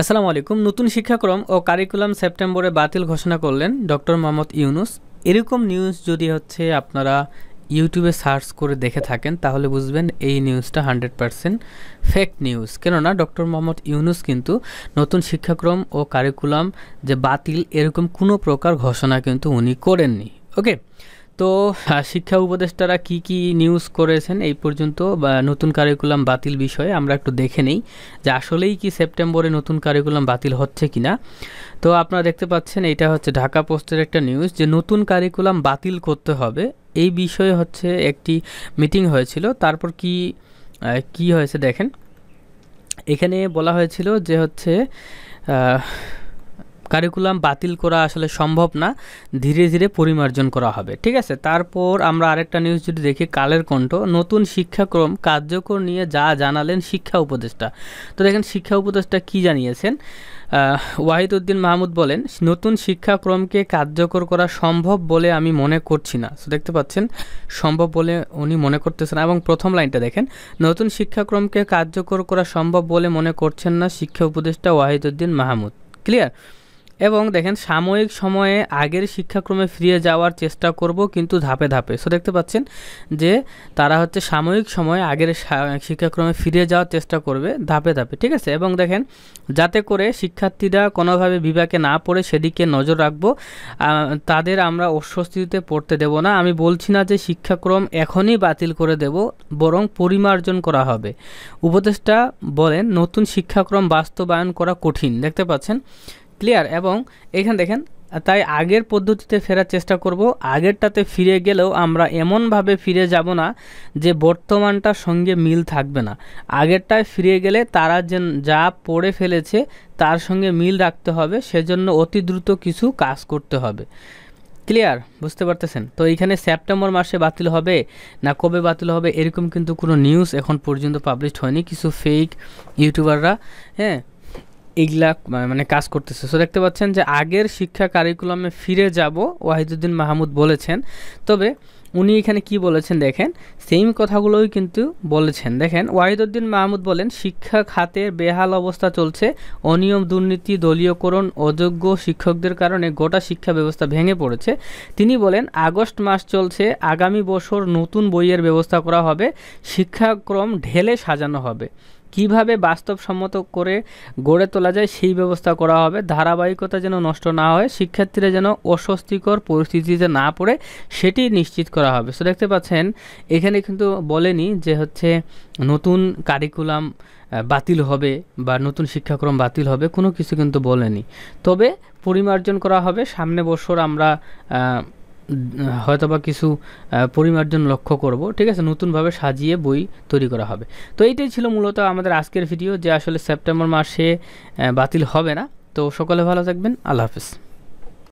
আসসালামু আলাইকুম নতুন শিক্ষাক্রম ও কারিকুলাম সেপ্টেম্বরে বাতিল ঘোষণা করলেন ডক্টর মোহাম্মদ ইউনুস এরকম নিউজ যদি হচ্ছে আপনারা ইউটিউবে সার্চ করে দেখে থাকেন তাহলে বুঝবেন এই নিউজটা হান্ড্রেড পারসেন্ট ফেক নিউজ কেননা ডক্টর মোহাম্মদ ইউনুস কিন্তু নতুন শিক্ষাক্রম ও কারিকুলাম যে বাতিল এরকম কোনো প্রকার ঘোষণা কিন্তু উনি করেননি ওকে তো শিক্ষা উপদেষ্টারা কি কি নিউজ করেছেন এই পর্যন্ত বা নতুন কারিকুলাম বাতিল বিষয়ে আমরা একটু দেখে নেই যে আসলেই কি সেপ্টেম্বরে নতুন কারিকুলাম বাতিল হচ্ছে কি না তো আপনারা দেখতে পাচ্ছেন এটা হচ্ছে ঢাকা পোস্টের একটা নিউজ যে নতুন কারিকুলাম বাতিল করতে হবে এই বিষয়ে হচ্ছে একটি মিটিং হয়েছিল তারপর কি কি হয়েছে দেখেন এখানে বলা হয়েছিল যে হচ্ছে কারিকুলাম বাতিল করা আসলে সম্ভব না ধীরে ধীরে পরিমার্জন করা হবে ঠিক আছে তারপর আমরা আরেকটা নিউজ যদি দেখি কালের কণ্ঠ নতুন শিক্ষাক্রম কার্যকর নিয়ে যা জানালেন শিক্ষা উপদেষ্টা তো দেখেন শিক্ষা উপদেষ্টা কি জানিয়েছেন উদ্দিন মাহমুদ বলেন নতুন শিক্ষাক্রমকে কার্যকর করা সম্ভব বলে আমি মনে করছি না তো দেখতে পাচ্ছেন সম্ভব বলে উনি মনে করতেছেন এবং প্রথম লাইনটা দেখেন নতুন শিক্ষাক্রমকে কার্যকর করা সম্ভব বলে মনে করছেন না শিক্ষা উপদেষ্টা উদ্দিন মাহমুদ ক্লিয়ার এবং দেখেন সাময়িক সময়ে আগের শিক্ষাক্রমে ফিরে যাওয়ার চেষ্টা করব কিন্তু ধাপে ধাপে সো দেখতে পাচ্ছেন যে তারা হচ্ছে সাময়িক সময়ে আগের শিক্ষাক্রমে ফিরে যাওয়ার চেষ্টা করবে ধাপে ধাপে ঠিক আছে এবং দেখেন যাতে করে শিক্ষার্থীরা কোনোভাবে বিভাগে না পড়ে সেদিকে নজর রাখবো তাদের আমরা অস্বস্তিতে পড়তে দেব না আমি বলছি না যে শিক্ষাক্রম এখনই বাতিল করে দেব বরং পরিমার্জন করা হবে উপদেষ্টা বলেন নতুন শিক্ষাক্রম বাস্তবায়ন করা কঠিন দেখতে পাচ্ছেন ক্লিয়ার এবং এখানে দেখেন তাই আগের পদ্ধতিতে ফেরার চেষ্টা করব আগেরটাতে ফিরে গেলেও আমরা এমনভাবে ফিরে যাব না যে বর্তমানটার সঙ্গে মিল থাকবে না আগেরটায় ফিরে গেলে তারা যে যা পড়ে ফেলেছে তার সঙ্গে মিল রাখতে হবে সেজন্য অতি দ্রুত কিছু কাজ করতে হবে ক্লিয়ার বুঝতে পারতেছেন তো এইখানে সেপ্টেম্বর মাসে বাতিল হবে না কবে বাতিল হবে এরকম কিন্তু কোনো নিউজ এখন পর্যন্ত পাবলিশ হয়নি কিছু ফেক ইউটিউবাররা হ্যাঁ এইগুলা মানে কাজ করতেছে সো দেখতে পাচ্ছেন যে আগের শিক্ষা কারিকুলামে ফিরে যাব ওয়াহিদুদ্দিন মাহমুদ বলেছেন তবে উনি এখানে কি বলেছেন দেখেন সেম কথাগুলোই কিন্তু বলেছেন দেখেন ওয়াহিদুদ্দিন মাহমুদ বলেন শিক্ষা খাতের বেহাল অবস্থা চলছে অনিয়ম দুর্নীতি দলীয়করণ অযোগ্য শিক্ষকদের কারণে গোটা শিক্ষা ব্যবস্থা ভেঙে পড়েছে তিনি বলেন আগস্ট মাস চলছে আগামী বছর নতুন বইয়ের ব্যবস্থা করা হবে শিক্ষাক্রম ঢেলে সাজানো হবে কিভাবে বাস্তবসম্মত করে গড়ে তোলা যায় সেই ব্যবস্থা করা হবে ধারাবাহিকতা যেন নষ্ট না হয় শিক্ষার্থীরা যেন অস্বস্তিকর পরিস্থিতিতে না পড়ে সেটি নিশ্চিত করা হবে সো দেখতে পাচ্ছেন এখানে কিন্তু বলেনি যে হচ্ছে নতুন কারিকুলাম বাতিল হবে বা নতুন শিক্ষাক্রম বাতিল হবে কোনো কিছু কিন্তু বলেনি তবে পরিমার্জন করা হবে সামনে বছর আমরা হয়তো বা কিছু পরিমার্জন লক্ষ্য করব ঠিক আছে নতুনভাবে সাজিয়ে বই তৈরি করা হবে তো এইটাই ছিল মূলত আমাদের আজকের ভিডিও যে আসলে সেপ্টেম্বর মাসে বাতিল হবে না তো সকলে ভালো থাকবেন আল্লাহ হাফিজ